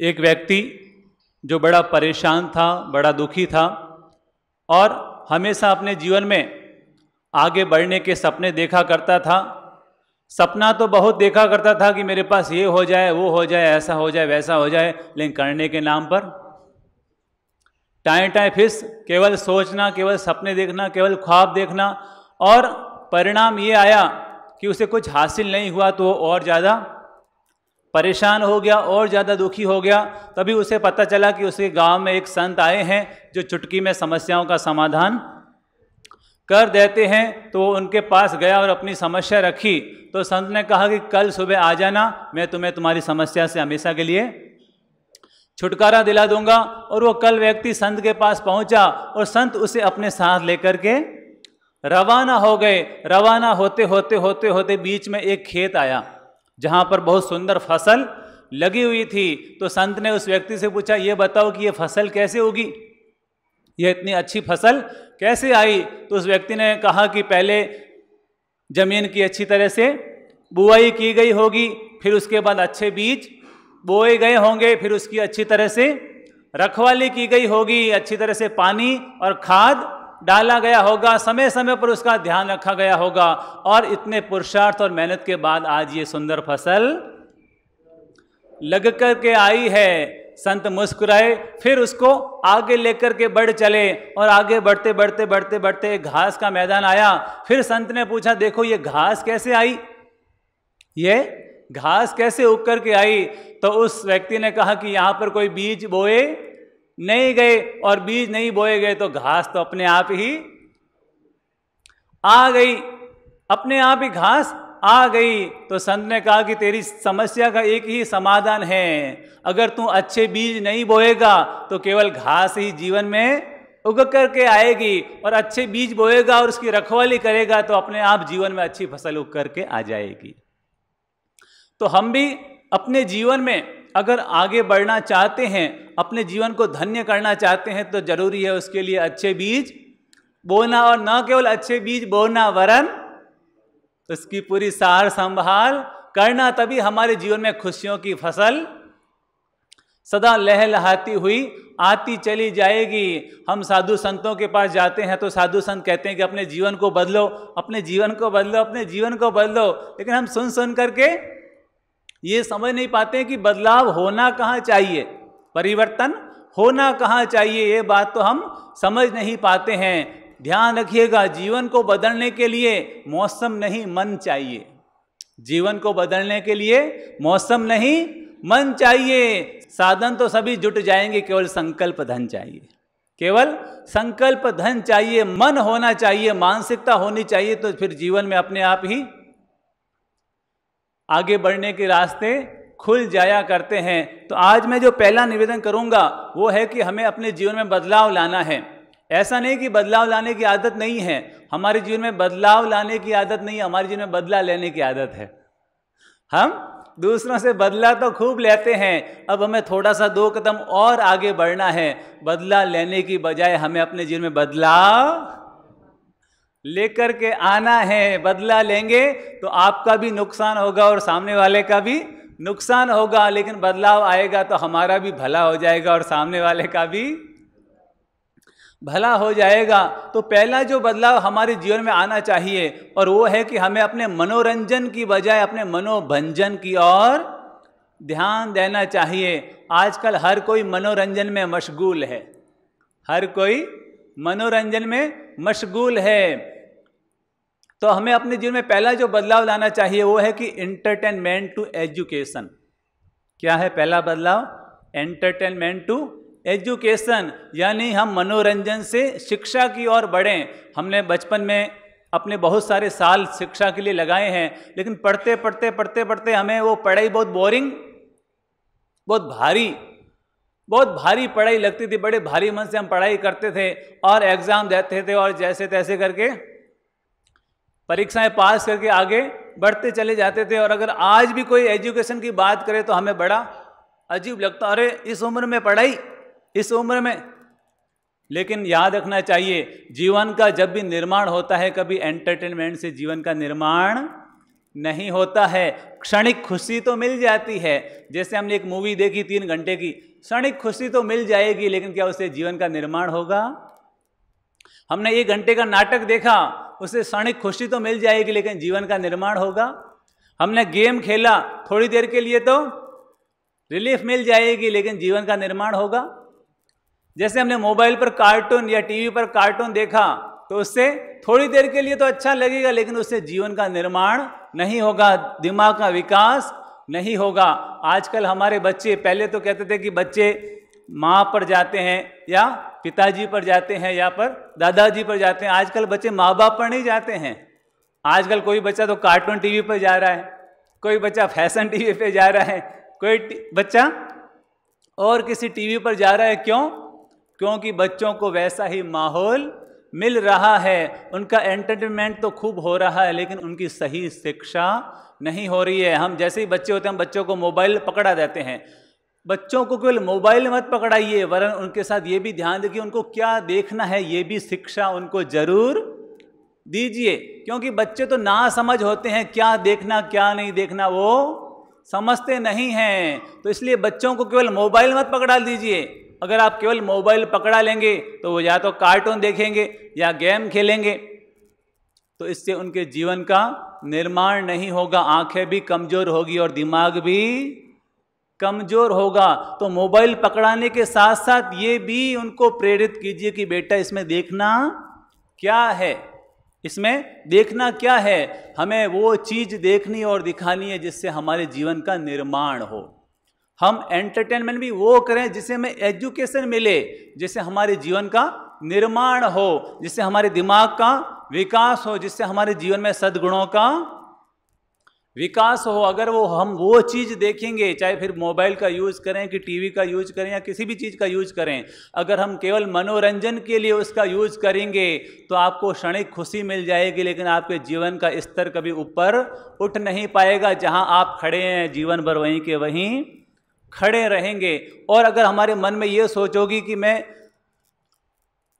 एक व्यक्ति जो बड़ा परेशान था बड़ा दुखी था और हमेशा अपने जीवन में आगे बढ़ने के सपने देखा करता था सपना तो बहुत देखा करता था कि मेरे पास ये हो जाए वो हो जाए ऐसा हो जाए वैसा हो जाए लेकिन करने के नाम पर टाएँ टाएँ फिस केवल सोचना केवल सपने देखना केवल ख्वाब देखना और परिणाम ये आया कि उसे कुछ हासिल नहीं हुआ तो वो और ज़्यादा परेशान हो गया और ज़्यादा दुखी हो गया तभी उसे पता चला कि उसके गांव में एक संत आए हैं जो चुटकी में समस्याओं का समाधान कर देते हैं तो वो उनके पास गया और अपनी समस्या रखी तो संत ने कहा कि कल सुबह आ जाना मैं तुम्हें तुम्हारी समस्या से हमेशा के लिए छुटकारा दिला दूंगा और वो कल व्यक्ति संत के पास पहुंचा और संत उसे अपने साथ लेकर के रवाना हो गए रवाना होते होते होते होते बीच में एक खेत आया जहाँ पर बहुत सुंदर फसल लगी हुई थी तो संत ने उस व्यक्ति से पूछा ये बताओ कि ये फसल कैसे होगी ये इतनी अच्छी फसल कैसे आई तो उस व्यक्ति ने कहा कि पहले ज़मीन की अच्छी तरह से बुआई की गई होगी फिर उसके बाद अच्छे बीज बोए गए होंगे फिर उसकी अच्छी तरह से रखवाली की गई होगी अच्छी तरह से पानी और खाद डाला गया होगा समय समय पर उसका ध्यान रखा गया होगा और इतने पुरुषार्थ और मेहनत के बाद आज ये सुंदर फसल लग कर के आई है संत मुस्कुराए फिर उसको आगे लेकर के बढ़ चले और आगे बढ़ते बढ़ते बढ़ते बढ़ते घास का मैदान आया फिर संत ने पूछा देखो ये घास कैसे आई ये घास कैसे उग करके आई तो उस व्यक्ति ने कहा कि यहाँ पर कोई बीज बोए नहीं गए और बीज नहीं बोए गए तो घास तो अपने आप ही आ गई अपने आप ही घास आ गई तो संत ने कहा कि तेरी समस्या का एक ही समाधान है अगर तू अच्छे बीज नहीं बोएगा तो केवल घास ही जीवन में उग करके आएगी और अच्छे बीज बोएगा और उसकी रखवाली करेगा तो अपने आप जीवन में अच्छी फसल उग करके आ जाएगी तो हम भी अपने जीवन में अगर आगे बढ़ना चाहते हैं अपने जीवन को धन्य करना चाहते हैं तो जरूरी है उसके लिए अच्छे बीज बोना और न केवल अच्छे बीज बोना वरन उसकी पूरी सार संभाल करना तभी हमारे जीवन में खुशियों की फसल सदा लहलहाती हुई आती चली जाएगी हम साधु संतों के पास जाते हैं तो साधु संत कहते हैं कि अपने जीवन को बदलो अपने जीवन को बदलो अपने जीवन को बदलो लेकिन हम सुन सुन करके ये समझ नहीं पाते कि बदलाव होना कहाँ चाहिए परिवर्तन होना कहाँ चाहिए ये बात तो हम समझ नहीं पाते हैं ध्यान रखिएगा जीवन को बदलने के लिए मौसम नहीं मन चाहिए जीवन को बदलने के लिए मौसम नहीं मन चाहिए साधन तो सभी जुट जाएंगे केवल संकल्प धन चाहिए केवल संकल्प धन चाहिए मन होना चाहिए मानसिकता होनी चाहिए तो फिर जीवन में अपने आप ही आगे बढ़ने के रास्ते खुल जाया करते हैं तो आज मैं जो पहला निवेदन करूंगा वो है कि हमें अपने जीवन में बदलाव लाना है ऐसा नहीं कि बदलाव लाने की आदत नहीं है हमारे जीवन में बदलाव लाने की आदत नहीं है हमारे जीवन में बदला लेने की आदत है हम दूसरों से बदला तो खूब लेते हैं अब हमें थोड़ा सा दो कदम और आगे बढ़ना है बदला लेने की बजाय हमें अपने जीवन में बदलाव लेकर के आना है बदला लेंगे तो आपका भी नुकसान होगा और सामने वाले का भी नुकसान होगा लेकिन बदलाव आएगा तो हमारा भी भला हो जाएगा और सामने वाले का भी भला हो जाएगा तो पहला जो बदलाव हमारे जीवन में आना चाहिए और वो है कि हमें अपने मनोरंजन की बजाय अपने मनोभंजन की ओर ध्यान देना चाहिए आजकल हर कोई मनोरंजन में मशगूल है हर कोई मनोरंजन में मशगूल है तो हमें अपने जीवन में पहला जो बदलाव लाना चाहिए वो है कि एंटरटेनमेंट टू एजुकेशन क्या है पहला बदलाव एंटरटेनमेंट टू एजुकेशन यानी हम मनोरंजन से शिक्षा की ओर बढ़ें हमने बचपन में अपने बहुत सारे साल शिक्षा के लिए लगाए हैं लेकिन पढ़ते पढ़ते पढ़ते पढ़ते हमें वो पढ़ाई बहुत बोरिंग बहुत भारी बहुत भारी पढ़ाई लगती थी बड़े भारी मन से हम पढ़ाई करते थे और एग्ज़ाम देते थे और जैसे तैसे करके परीक्षाएं पास करके आगे बढ़ते चले जाते थे और अगर आज भी कोई एजुकेशन की बात करे तो हमें बड़ा अजीब लगता अरे इस उम्र में पढ़ाई इस उम्र में लेकिन याद रखना चाहिए जीवन का जब भी निर्माण होता है कभी एंटरटेनमेंट से जीवन का निर्माण नहीं होता है क्षणिक खुशी तो मिल जाती है जैसे हमने एक मूवी देखी तीन घंटे की क्षणिक खुशी तो मिल जाएगी लेकिन क्या उससे जीवन का निर्माण होगा हमने एक घंटे का नाटक देखा उससे क्षणिक खुशी तो मिल जाएगी लेकिन जीवन का निर्माण होगा हमने गेम खेला थोड़ी देर के लिए तो रिलीफ मिल जाएगी लेकिन जीवन का निर्माण होगा जैसे हमने मोबाइल पर कार्टून या टीवी पर कार्टून देखा तो उससे थोड़ी देर के लिए तो अच्छा लगेगा लेकिन उससे जीवन का निर्माण नहीं होगा दिमाग का विकास नहीं होगा आजकल हमारे बच्चे पहले तो कहते थे कि बच्चे माँ पर जाते हैं या पिताजी पर जाते हैं या पर दादाजी पर जाते हैं आजकल बच्चे माँ बाप पर नहीं जाते हैं आजकल कोई बच्चा तो कार्टून टीवी पर जा रहा है कोई बच्चा फैशन टीवी पर जा रहा है कोई बच्चा और किसी टीवी पर जा रहा है क्यों क्योंकि बच्चों को वैसा ही माहौल मिल रहा है उनका एंटरटेनमेंट तो खूब हो रहा है लेकिन उनकी सही शिक्षा नहीं हो रही है हम जैसे ही बच्चे होते हैं हम बच्चों को मोबाइल पकड़ा देते हैं बच्चों को केवल मोबाइल मत पकड़ाइए वरन उनके साथ ये भी ध्यान दीजिए उनको क्या देखना है ये भी शिक्षा उनको ज़रूर दीजिए क्योंकि बच्चे तो ना समझ होते हैं क्या देखना क्या नहीं देखना वो समझते नहीं हैं तो इसलिए बच्चों को केवल मोबाइल मत पकड़ा दीजिए अगर आप केवल मोबाइल पकड़ा लेंगे तो वो या तो कार्टून देखेंगे या गेम खेलेंगे तो इससे उनके जीवन का निर्माण नहीं होगा आंखें भी कमज़ोर होगी और दिमाग भी कमज़ोर होगा तो मोबाइल पकड़ाने के साथ साथ ये भी उनको प्रेरित कीजिए कि बेटा इसमें देखना क्या है इसमें देखना क्या है हमें वो चीज़ देखनी और दिखानी है जिससे हमारे जीवन का निर्माण हो हम एंटरटेनमेंट भी वो करें जिससे हमें एजुकेशन मिले जिससे हमारे जीवन का निर्माण हो जिससे हमारे दिमाग का विकास हो जिससे हमारे जीवन में सद्गुणों का विकास हो अगर वो हम वो चीज़ देखेंगे चाहे फिर मोबाइल का यूज़ करें कि टीवी का यूज़ करें या किसी भी चीज़ का यूज़ करें अगर हम केवल मनोरंजन के लिए उसका यूज़ करेंगे तो आपको क्षणिक खुशी मिल जाएगी लेकिन आपके जीवन का स्तर कभी ऊपर उठ नहीं पाएगा जहां आप खड़े हैं जीवन भर वहीं के वहीं खड़े रहेंगे और अगर हमारे मन में ये सोच होगी कि मैं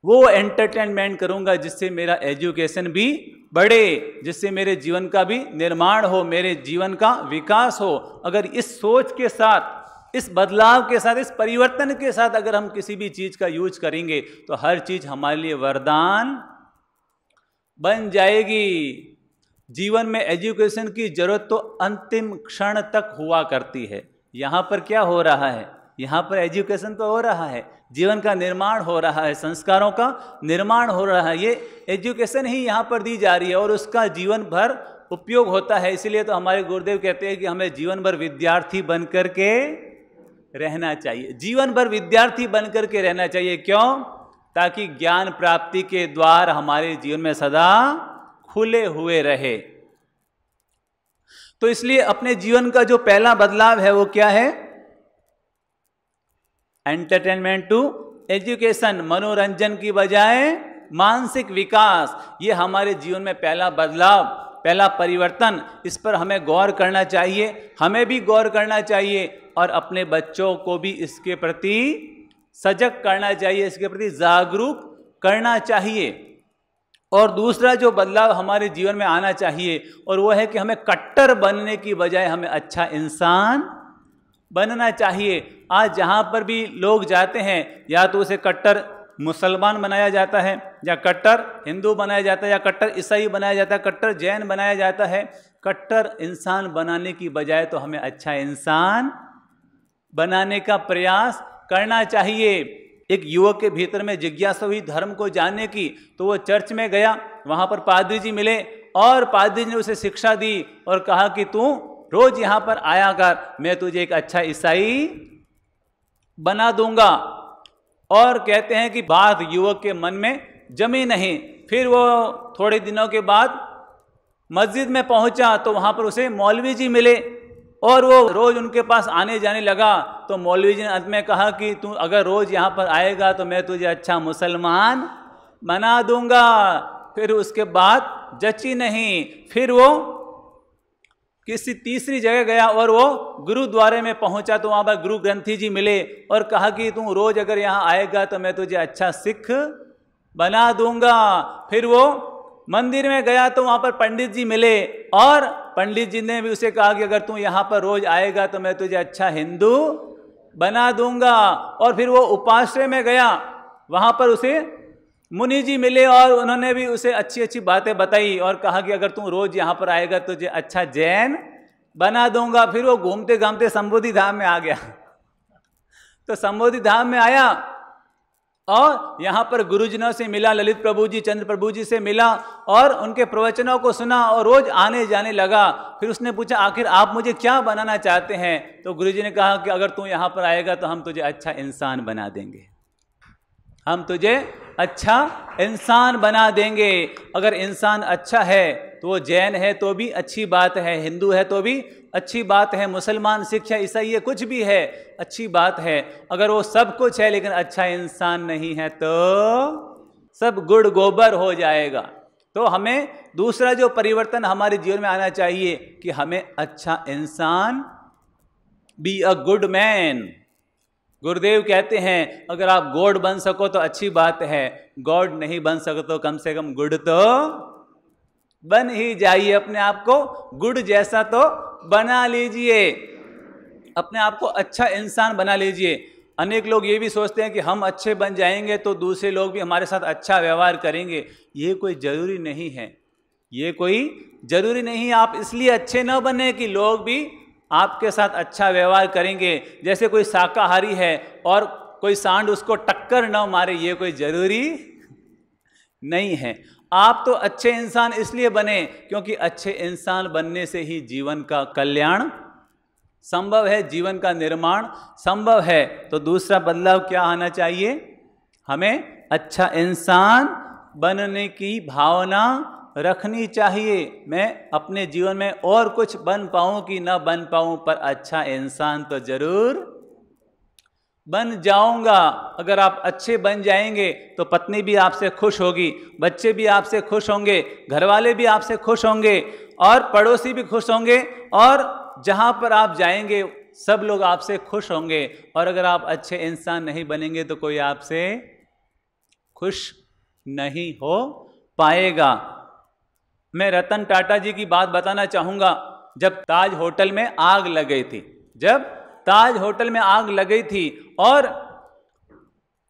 वो एंटरटेनमेंट करूंगा जिससे मेरा एजुकेशन भी बढ़े जिससे मेरे जीवन का भी निर्माण हो मेरे जीवन का विकास हो अगर इस सोच के साथ इस बदलाव के साथ इस परिवर्तन के साथ अगर हम किसी भी चीज़ का यूज करेंगे तो हर चीज़ हमारे लिए वरदान बन जाएगी जीवन में एजुकेशन की ज़रूरत तो अंतिम क्षण तक हुआ करती है यहाँ पर क्या हो रहा है यहाँ पर एजुकेशन तो हो रहा है जीवन का निर्माण हो रहा है संस्कारों का निर्माण हो रहा है ये एजुकेशन ही यहाँ पर दी जा रही है और उसका जीवन भर उपयोग होता है इसीलिए तो हमारे गुरुदेव कहते हैं कि हमें जीवन भर विद्यार्थी बन कर के रहना चाहिए जीवन भर विद्यार्थी बन कर के रहना चाहिए क्यों ताकि ज्ञान प्राप्ति के द्वार हमारे जीवन में सदा खुले हुए रहे तो इसलिए अपने जीवन का जो पहला बदलाव है वो क्या है एंटरटेनमेंट टू एजुकेशन मनोरंजन की बजाय मानसिक विकास ये हमारे जीवन में पहला बदलाव पहला परिवर्तन इस पर हमें गौर करना चाहिए हमें भी गौर करना चाहिए और अपने बच्चों को भी इसके प्रति सजग करना चाहिए इसके प्रति जागरूक करना चाहिए और दूसरा जो बदलाव हमारे जीवन में आना चाहिए और वो है कि हमें कट्टर बनने की बजाय हमें अच्छा इंसान बनना चाहिए आज जहाँ पर भी लोग जाते हैं या तो उसे कट्टर मुसलमान बनाया जाता है या कट्टर हिंदू बनाया जाता है या कट्टर ईसाई बनाया जाता है कट्टर जैन बनाया जाता है कट्टर इंसान बनाने की बजाय तो हमें अच्छा इंसान बनाने का प्रयास करना चाहिए एक युवक के भीतर में जिज्ञासा हुई धर्म को जानने की तो वो चर्च में गया वहाँ पर पादरी जी मिले और पादरी जी ने उसे शिक्षा दी और कहा कि तू रोज यहाँ पर आया कर मैं तुझे एक अच्छा ईसाई बना दूंगा और कहते हैं कि बात युवक के मन में जमी नहीं फिर वो थोड़े दिनों के बाद मस्जिद में पहुंचा तो वहाँ पर उसे मौलवी जी मिले और वो रोज़ उनके पास आने जाने लगा तो मौलवी जी ने अंत में कहा कि तू अगर रोज़ यहाँ पर आएगा तो मैं तुझे अच्छा मुसलमान बना दूंगा फिर उसके बाद जची नहीं फिर वो किसी तीसरी जगह गया और वो गुरुद्वारे में पहुंचा तो वहाँ पर गुरु ग्रंथी जी मिले और कहा कि तू रोज़ अगर यहाँ आएगा तो मैं तुझे अच्छा सिख बना दूंगा फिर वो मंदिर में गया तो वहाँ पर पंडित जी मिले और पंडित जी ने भी उसे कहा कि अगर तू यहाँ पर रोज़ आएगा तो मैं तुझे अच्छा हिंदू बना दूंगा और फिर वो उपाश्रय में गया वहाँ पर उसे मुनि जी मिले और उन्होंने भी उसे अच्छी अच्छी बातें बताई और कहा कि अगर तुम रोज़ यहाँ पर आएगा तो अच्छा जैन बना दूंगा फिर वो घूमते घामते संबोधि धाम में आ गया तो संबोधि धाम में आया और यहाँ पर गुरुजनों से मिला ललित प्रभु जी चंद्र प्रभु जी से मिला और उनके प्रवचनों को सुना और रोज आने जाने लगा फिर उसने पूछा आखिर आप मुझे क्या बनाना चाहते हैं तो गुरु जी ने कहा कि अगर तू यहाँ पर आएगा तो हम तुझे अच्छा इंसान बना देंगे हम तुझे अच्छा इंसान बना देंगे अगर इंसान अच्छा है तो वो जैन है तो भी अच्छी बात है हिंदू है तो भी अच्छी बात है मुसलमान सिख है ईसाई है कुछ भी है अच्छी बात है अगर वो सब कुछ है लेकिन अच्छा इंसान नहीं है तो सब गुड़ गोबर हो जाएगा तो हमें दूसरा जो परिवर्तन हमारे जीवन में आना चाहिए कि हमें अच्छा इंसान बी अ गुड मैन गुरुदेव कहते हैं अगर आप गॉड बन सको तो अच्छी बात है गॉड नहीं बन सको तो कम से कम गुड तो बन ही जाइए अपने आप को गुड़ जैसा तो बना लीजिए अपने आप को अच्छा इंसान बना लीजिए अनेक लोग ये भी सोचते हैं कि हम अच्छे बन जाएंगे तो दूसरे लोग भी हमारे साथ अच्छा व्यवहार करेंगे ये कोई ज़रूरी नहीं है ये कोई ज़रूरी नहीं आप इसलिए अच्छे न बने कि लोग भी आपके साथ अच्छा व्यवहार करेंगे जैसे कोई शाकाहारी है और कोई सांड उसको टक्कर न मारे ये कोई ज़रूरी नहीं है आप तो अच्छे इंसान इसलिए बने क्योंकि अच्छे इंसान बनने से ही जीवन का कल्याण संभव है जीवन का निर्माण संभव है तो दूसरा बदलाव क्या आना चाहिए हमें अच्छा इंसान बनने की भावना रखनी चाहिए मैं अपने जीवन में और कुछ बन पाऊँ कि ना बन पाऊँ पर अच्छा इंसान तो ज़रूर बन जाऊंगा अगर आप अच्छे बन जाएंगे तो पत्नी भी आपसे खुश होगी बच्चे भी आपसे खुश होंगे घर वाले भी आपसे खुश होंगे और पड़ोसी भी खुश होंगे और जहाँ पर आप जाएंगे सब लोग आपसे खुश होंगे और अगर आप अच्छे इंसान नहीं बनेंगे तो कोई आपसे खुश नहीं हो पाएगा मैं रतन टाटा जी की बात बताना चाहूँगा जब ताज होटल में आग लग गई थी जब ताज होटल में आग लगी थी और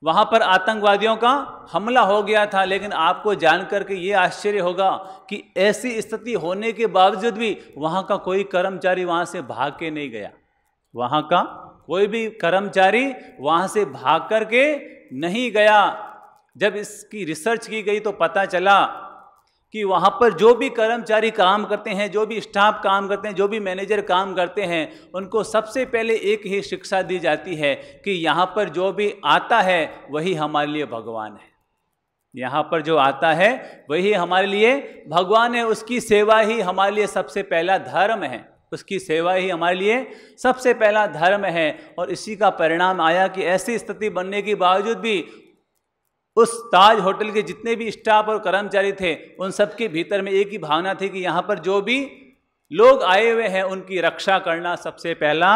वहाँ पर आतंकवादियों का हमला हो गया था लेकिन आपको जान के ये आश्चर्य होगा कि ऐसी स्थिति होने के बावजूद भी वहाँ का कोई कर्मचारी वहाँ से भाग के नहीं गया वहाँ का कोई भी कर्मचारी वहाँ से भाग कर के नहीं गया जब इसकी रिसर्च की गई तो पता चला कि वहाँ पर जो भी कर्मचारी काम करते हैं जो भी स्टाफ काम करते हैं जो भी मैनेजर काम करते हैं उनको सबसे पहले एक ही शिक्षा दी जाती है कि यहाँ पर जो भी आता है वही हमारे लिए भगवान है यहाँ पर जो आता है वही हमारे लिए भगवान है उसकी सेवा ही हमारे लिए सबसे पहला धर्म है उसकी सेवा ही हमारे लिए सबसे पहला धर्म है और इसी का परिणाम आया कि ऐसी स्थिति बनने के बावजूद भी उस ताज होटल के जितने भी स्टाफ और कर्मचारी थे उन सब के भीतर में एक ही भावना थी कि यहाँ पर जो भी लोग आए हुए हैं उनकी रक्षा करना सबसे पहला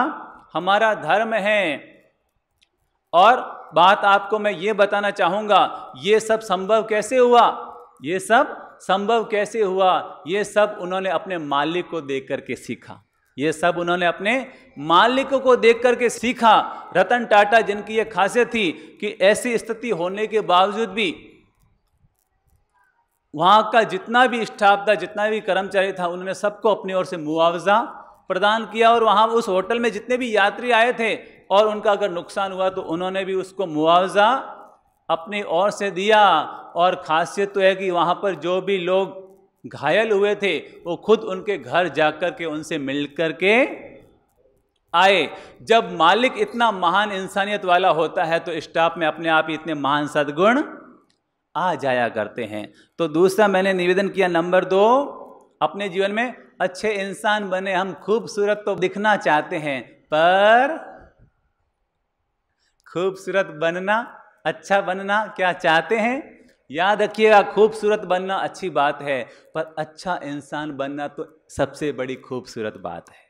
हमारा धर्म है और बात आपको मैं ये बताना चाहूँगा ये सब संभव कैसे हुआ ये सब संभव कैसे हुआ ये सब उन्होंने अपने मालिक को देख करके सीखा ये सब उन्होंने अपने मालिक को देख करके सीखा रतन टाटा जिनकी ये खासियत थी कि ऐसी स्थिति होने के बावजूद भी वहाँ का जितना भी स्टाफ था जितना भी कर्मचारी था उन्होंने सबको अपनी ओर से मुआवजा प्रदान किया और वहाँ उस होटल में जितने भी यात्री आए थे और उनका अगर नुकसान हुआ तो उन्होंने भी उसको मुआवजा अपनी ओर से दिया और ख़ासियत तो है कि वहाँ पर जो भी लोग घायल हुए थे वो खुद उनके घर जाकर के उनसे मिल कर के आए जब मालिक इतना महान इंसानियत वाला होता है तो स्टाफ में अपने आप ही इतने महान सदगुण आ जाया करते हैं तो दूसरा मैंने निवेदन किया नंबर दो अपने जीवन में अच्छे इंसान बने हम खूबसूरत तो दिखना चाहते हैं पर खूबसूरत बनना अच्छा बनना क्या चाहते हैं याद रखिएगा खूबसूरत बनना अच्छी बात है पर अच्छा इंसान बनना तो सबसे बड़ी खूबसूरत बात है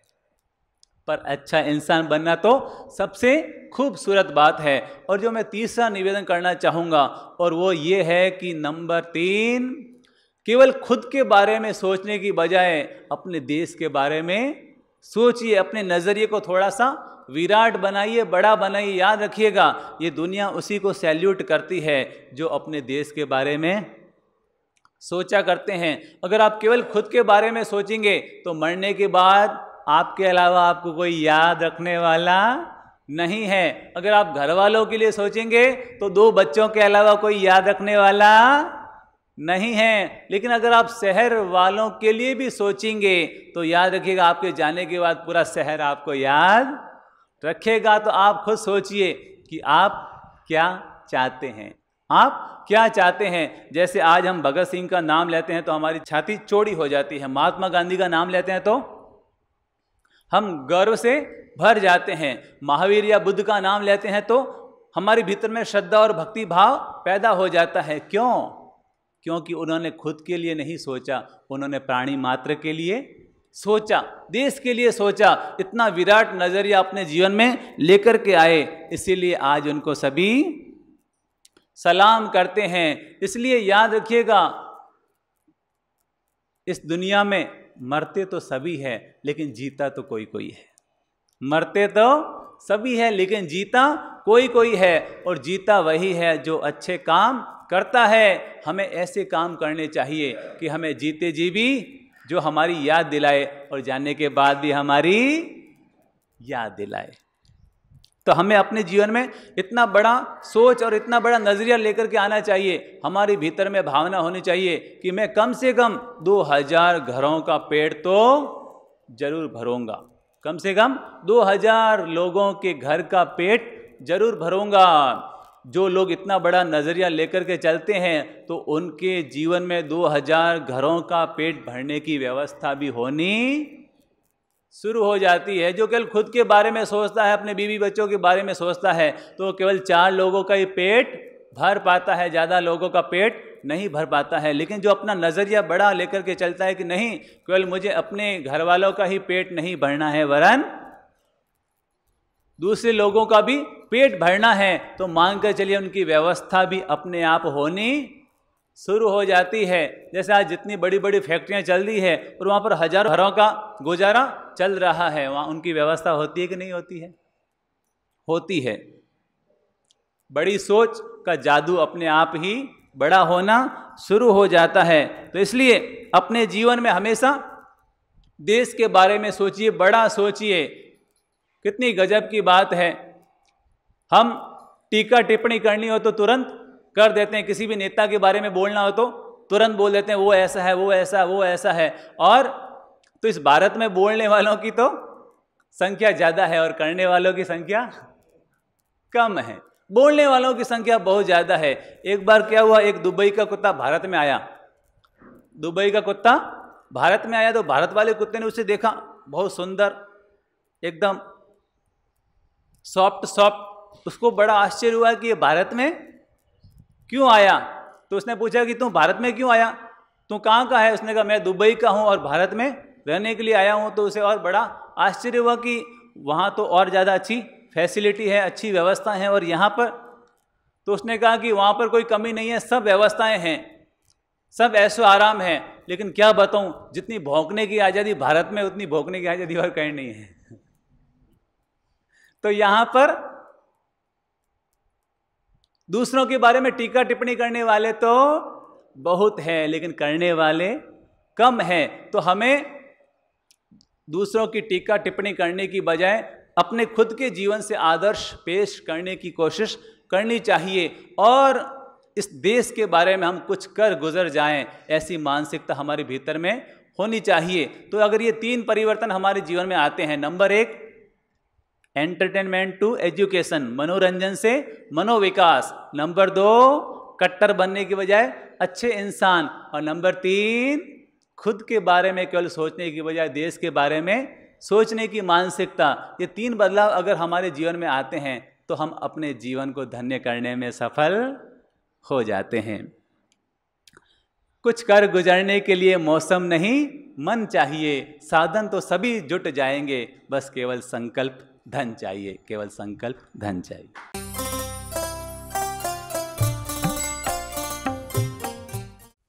पर अच्छा इंसान बनना तो सबसे खूबसूरत बात है और जो मैं तीसरा निवेदन करना चाहूँगा और वो ये है कि नंबर तीन केवल खुद के बारे में सोचने की बजाय अपने देश के बारे में सोचिए अपने नज़रिए को थोड़ा सा विराट बनाइए बड़ा बनाइए याद रखिएगा ये दुनिया उसी को सैल्यूट करती है जो अपने देश के बारे में सोचा करते हैं अगर आप केवल खुद के बारे में सोचेंगे तो मरने के बाद आपके अलावा आपको कोई याद रखने वाला नहीं है अगर आप घर वालों के लिए सोचेंगे तो दो बच्चों के अलावा कोई याद रखने वाला नहीं है लेकिन अगर आप शहर वालों के लिए भी सोचेंगे तो याद रखिएगा आपके जाने के बाद पूरा शहर आपको याद रखेगा तो आप खुद सोचिए कि आप क्या चाहते हैं आप क्या चाहते हैं जैसे आज हम भगत सिंह का नाम लेते हैं तो हमारी छाती चोड़ी हो जाती है महात्मा गांधी का नाम लेते हैं तो हम गर्व से भर जाते हैं महावीर या बुद्ध का नाम लेते हैं तो हमारे भीतर में श्रद्धा और भक्ति भाव पैदा हो जाता है क्यों क्योंकि उन्होंने खुद के लिए नहीं सोचा उन्होंने प्राणी मात्र के लिए सोचा देश के लिए सोचा इतना विराट नजरिया अपने जीवन में लेकर के आए इसीलिए आज उनको सभी सलाम करते हैं इसलिए याद रखिएगा इस दुनिया में मरते तो सभी है लेकिन जीता तो कोई कोई है मरते तो सभी है लेकिन जीता कोई कोई है और जीता वही है जो अच्छे काम करता है हमें ऐसे काम करने चाहिए कि हमें जीते जी भी जो हमारी याद दिलाए और जाने के बाद भी हमारी याद दिलाए तो हमें अपने जीवन में इतना बड़ा सोच और इतना बड़ा नज़रिया लेकर के आना चाहिए हमारे भीतर में भावना होनी चाहिए कि मैं कम से कम 2000 घरों का पेड़ तो ज़रूर भरूंगा कम से कम 2000 लोगों के घर का पेट जरूर भरूंगा जो लोग इतना बड़ा नज़रिया लेकर के चलते हैं तो उनके जीवन में 2000 घरों का पेट भरने की व्यवस्था भी होनी शुरू हो जाती है जो केवल खुद के बारे में सोचता है अपने बीवी बच्चों के बारे में सोचता है तो केवल चार लोगों का ही पेट भर पाता है ज़्यादा लोगों का पेट नहीं भर पाता है लेकिन जो अपना नज़रिया बड़ा लेकर के चलता है कि नहीं केवल मुझे अपने घर वालों का ही पेट नहीं भरना है वरन दूसरे लोगों का भी पेट भरना है तो मांग कर चलिए उनकी व्यवस्था भी अपने आप होनी शुरू हो जाती है जैसे आज जितनी बड़ी बड़ी फैक्ट्रियां चल रही है और वहाँ पर हजारों घरों का गुजारा चल रहा है वहाँ उनकी व्यवस्था होती है कि नहीं होती है होती है बड़ी सोच का जादू अपने आप ही बड़ा होना शुरू हो जाता है तो इसलिए अपने जीवन में हमेशा देश के बारे में सोचिए बड़ा सोचिए कितनी गजब की बात है हम टीका टिप्पणी करनी हो तो तुरंत कर देते हैं किसी भी नेता के बारे में बोलना हो तो तुरंत बोल देते हैं वो ऐसा है वो ऐसा वो ऐसा है और तो इस भारत में बोलने वालों की तो संख्या ज़्यादा है और करने वालों की संख्या कम है बोलने वालों की संख्या बहुत ज़्यादा है एक बार क्या हुआ एक दुबई का कुत्ता भारत में आया दुबई का कुत्ता भारत में आया तो भारत वाले कुत्ते ने उसे देखा बहुत सुंदर एकदम सॉफ्ट सॉफ्ट उसको बड़ा आश्चर्य हुआ कि ये भारत में क्यों आया तो उसने पूछा कि तू भारत में क्यों आया तू कहाँ का है उसने कहा मैं दुबई का हूँ और भारत में रहने के लिए आया हूँ तो उसे और बड़ा आश्चर्य हुआ कि वहाँ तो और ज़्यादा अच्छी फैसिलिटी है अच्छी व्यवस्था है और यहाँ पर तो उसने कहा कि वहाँ पर कोई कमी नहीं है सब व्यवस्थाएं हैं सब ऐसो आराम है लेकिन क्या बताऊँ जितनी भोंकने की आज़ादी भारत में उतनी भोंकने की आज़ादी और कहीं नहीं है तो यहाँ पर दूसरों के बारे में टीका टिप्पणी करने वाले तो बहुत हैं लेकिन करने वाले कम हैं तो हमें दूसरों की टीका टिप्पणी करने की बजाय अपने खुद के जीवन से आदर्श पेश करने की कोशिश करनी चाहिए और इस देश के बारे में हम कुछ कर गुजर जाएं ऐसी मानसिकता हमारे भीतर में होनी चाहिए तो अगर ये तीन परिवर्तन हमारे जीवन में आते हैं नंबर एक एंटरटेनमेंट टू एजुकेशन मनोरंजन से मनोविकास नंबर दो कट्टर बनने की बजाय अच्छे इंसान और नंबर तीन खुद के बारे में केवल सोचने की बजाय देश के बारे में सोचने की मानसिकता ये तीन बदलाव अगर हमारे जीवन में आते हैं तो हम अपने जीवन को धन्य करने में सफल हो जाते हैं कुछ कर गुजरने के लिए मौसम नहीं मन चाहिए साधन तो सभी जुट जाएंगे बस केवल संकल्प धन चाहिए केवल संकल्प धन चाहिए